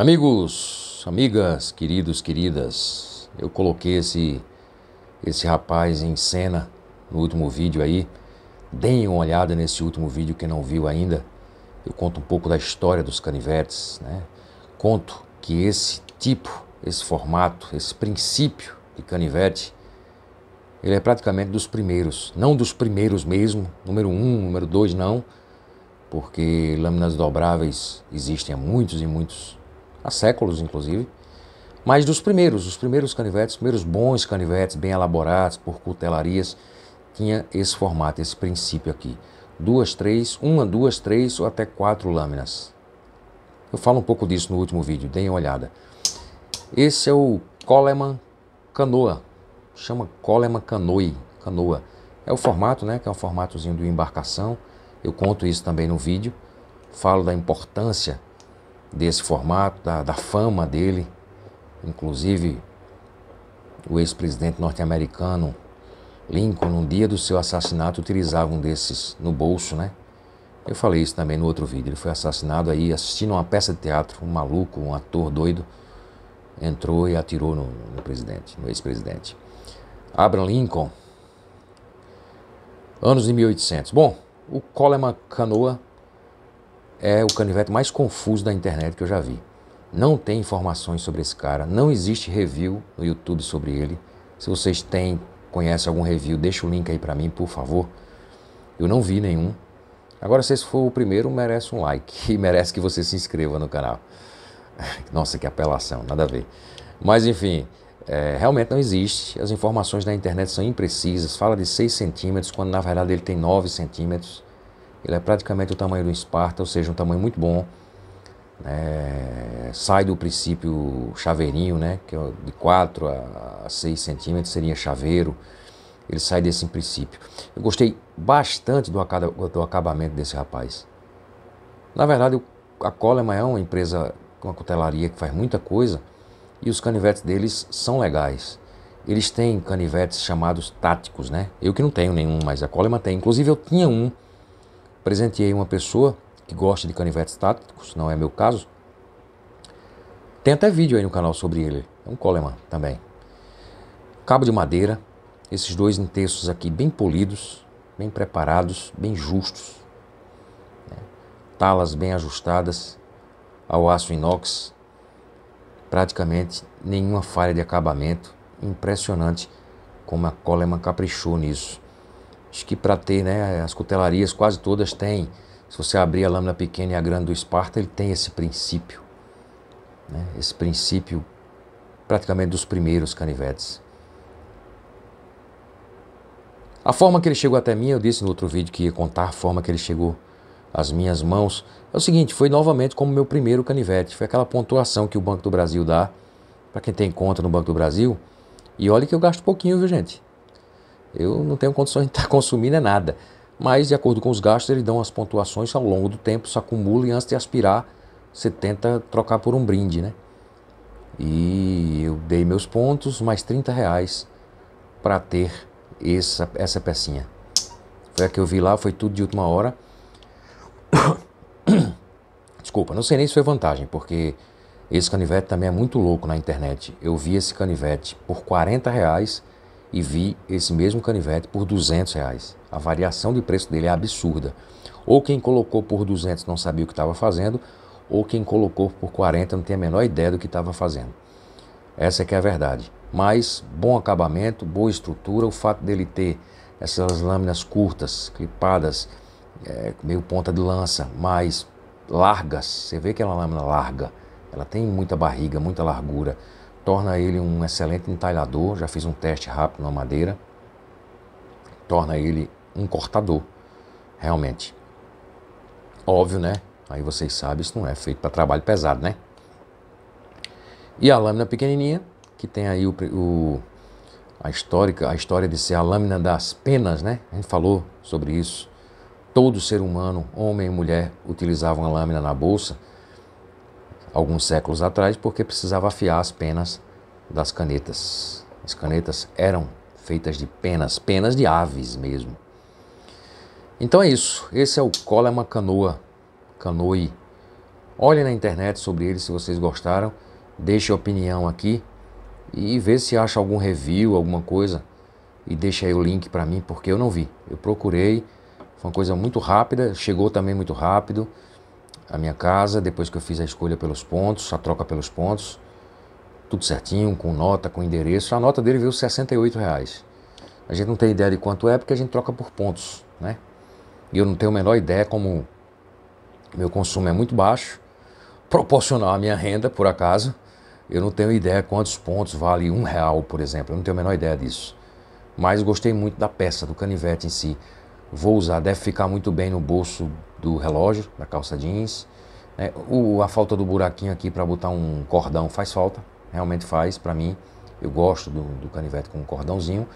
Amigos, amigas, queridos, queridas, eu coloquei esse, esse rapaz em cena no último vídeo aí. Deem uma olhada nesse último vídeo que não viu ainda. Eu conto um pouco da história dos canivetes, né? Conto que esse tipo, esse formato, esse princípio de canivete, ele é praticamente dos primeiros, não dos primeiros mesmo, número um, número dois não, porque lâminas dobráveis existem há muitos e muitos há séculos inclusive, mas dos primeiros, os primeiros canivetes, os primeiros bons canivetes, bem elaborados por cutelarias, tinha esse formato, esse princípio aqui. Duas, três, uma, duas, três ou até quatro lâminas. Eu falo um pouco disso no último vídeo, deem uma olhada. Esse é o Coleman Canoa, chama Coleman Canoe, canoa. É o formato, né, que é um formatozinho de embarcação. Eu conto isso também no vídeo. Falo da importância desse formato, da, da fama dele. Inclusive, o ex-presidente norte-americano Lincoln, no dia do seu assassinato, utilizava um desses no bolso, né? Eu falei isso também no outro vídeo. Ele foi assassinado aí assistindo uma peça de teatro. Um maluco, um ator doido, entrou e atirou no, no presidente, no ex-presidente. Abraham Lincoln, anos de 1800. Bom, o Coleman Canoa é o canivete mais confuso da internet que eu já vi. Não tem informações sobre esse cara, não existe review no YouTube sobre ele. Se vocês têm, conhecem algum review, deixa o link aí para mim, por favor. Eu não vi nenhum. Agora, se esse for o primeiro, merece um like e merece que você se inscreva no canal. Nossa, que apelação, nada a ver. Mas enfim, é, realmente não existe. As informações da internet são imprecisas. Fala de 6 centímetros, quando na verdade ele tem 9 centímetros. Ele é praticamente o tamanho do Esparta, ou seja, um tamanho muito bom. É, sai do princípio chaveirinho, né, que é de 4 a 6 centímetros seria chaveiro. Ele sai desse princípio. Eu gostei bastante do, do acabamento desse rapaz. Na verdade, a Coleman é uma empresa, uma cutelaria que faz muita coisa e os canivetes deles são legais. Eles têm canivetes chamados táticos, né? Eu que não tenho nenhum, mas a Coleman tem. Inclusive, eu tinha um presenteei uma pessoa que gosta de canivetes táticos, não é meu caso. Tem até vídeo aí no canal sobre ele, é um Coleman também. Cabo de madeira, esses dois intensos aqui bem polidos, bem preparados, bem justos. Né? Talas bem ajustadas ao aço inox, praticamente nenhuma falha de acabamento. Impressionante como a Coleman caprichou nisso. Acho que para ter, né, as cutelarias quase todas têm. Se você abrir a lâmina pequena e a grande do Esparta, ele tem esse princípio. Né? Esse princípio praticamente dos primeiros canivetes. A forma que ele chegou até mim, eu disse no outro vídeo que ia contar a forma que ele chegou às minhas mãos. É o seguinte, foi novamente como meu primeiro canivete. Foi aquela pontuação que o Banco do Brasil dá para quem tem conta no Banco do Brasil. E olha que eu gasto pouquinho, viu gente? Eu não tenho condições de estar consumindo é nada. Mas, de acordo com os gastos, eles dão as pontuações ao longo do tempo, se acumula e antes de aspirar, você tenta trocar por um brinde, né? E eu dei meus pontos, mais 30 reais para ter essa, essa pecinha. Foi a que eu vi lá, foi tudo de última hora. Desculpa, não sei nem se foi vantagem, porque esse canivete também é muito louco na internet. Eu vi esse canivete por 40 reais e vi esse mesmo canivete por 200 reais. A variação de preço dele é absurda. Ou quem colocou por 200 não sabia o que estava fazendo, ou quem colocou por 40 não tem a menor ideia do que estava fazendo. Essa é que é a verdade. Mas bom acabamento, boa estrutura, o fato dele ter essas lâminas curtas, clipadas, é, meio ponta de lança, mas largas. Você vê que é uma lâmina larga. Ela tem muita barriga, muita largura torna ele um excelente entalhador. Já fiz um teste rápido na madeira, torna ele um cortador, realmente. Óbvio, né? Aí vocês sabem, isso não é feito para trabalho pesado, né? E a lâmina pequenininha, que tem aí o, o, a histórica, a história de ser a lâmina das penas, né? A gente falou sobre isso. Todo ser humano, homem e mulher, utilizava uma lâmina na bolsa alguns séculos atrás porque precisava afiar as penas das canetas. As canetas eram feitas de penas, penas de aves mesmo. Então é isso. Esse é o Colema é Canoa, Canoe. Olhem na internet sobre ele se vocês gostaram. Deixe opinião aqui e vê se acha algum review, alguma coisa. E deixa aí o link para mim, porque eu não vi. Eu procurei, foi uma coisa muito rápida, chegou também muito rápido a minha casa, depois que eu fiz a escolha pelos pontos, a troca pelos pontos, tudo certinho, com nota, com endereço. A nota dele veio 68 reais. A gente não tem ideia de quanto é porque a gente troca por pontos, né? E eu não tenho a menor ideia como meu consumo é muito baixo, proporcional à minha renda, por acaso. Eu não tenho ideia quantos pontos vale um real, por exemplo. Eu não tenho a menor ideia disso. Mas gostei muito da peça, do canivete em si vou usar, deve ficar muito bem no bolso do relógio, da calça jeans. É, o, a falta do buraquinho aqui para botar um cordão faz falta, realmente faz para mim. Eu gosto do, do, canivete com um cordãozinho,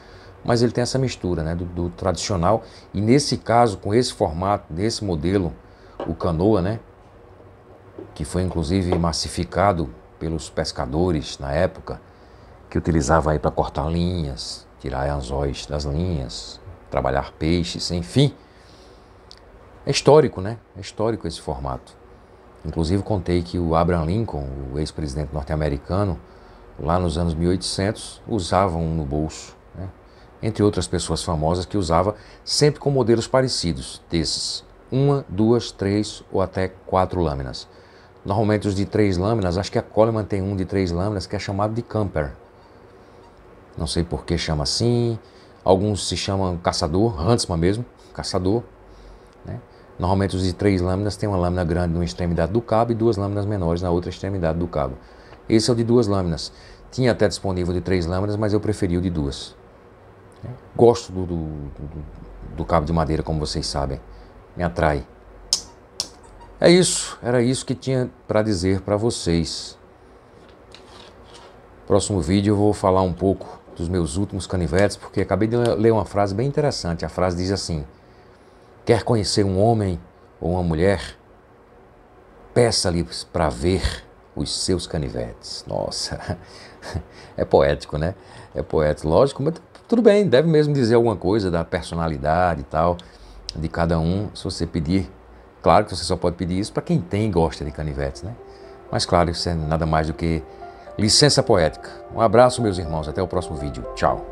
mas ele tem essa mistura né, do, do, tradicional. E nesse caso, com esse formato, nesse modelo, o canoa, né, que foi inclusive massificado pelos pescadores na época, que utilizava aí para cortar linhas, tirar anzóis das linhas, trabalhar peixes, enfim. É histórico, né? É histórico esse formato. Inclusive contei que o Abraham Lincoln, o ex-presidente norte-americano, lá nos anos 1800, usava um no bolso, né? entre outras pessoas famosas que usava sempre com modelos parecidos desses, uma, duas, três ou até quatro lâminas. Normalmente os de três lâminas, acho que a Coleman tem um de três lâminas que é chamado de camper. Não sei por que chama assim, Alguns se chamam caçador, huntsman mesmo, caçador. Né? Normalmente os de três lâminas têm uma lâmina grande numa extremidade do cabo e duas lâminas menores na outra extremidade do cabo. Esse é o de duas lâminas. Tinha até disponível de três lâminas, mas eu preferi o de duas. Né? Gosto do, do, do, do cabo de madeira, como vocês sabem. Me atrai. É isso, era isso que tinha para dizer para vocês. Próximo vídeo eu vou falar um pouco dos meus últimos canivetes, porque acabei de ler uma frase bem interessante. A frase diz assim: Quer conhecer um homem ou uma mulher? Peça-lhe para ver os seus canivetes. Nossa, é poético, né? É poético, lógico, mas tudo bem, deve mesmo dizer alguma coisa da personalidade e tal, de cada um, se você pedir. Claro que você só pode pedir isso para quem tem e gosta de canivetes, né? Mas claro, isso é nada mais do que Licença Poética. Um abraço, meus irmãos. Até o próximo vídeo. Tchau.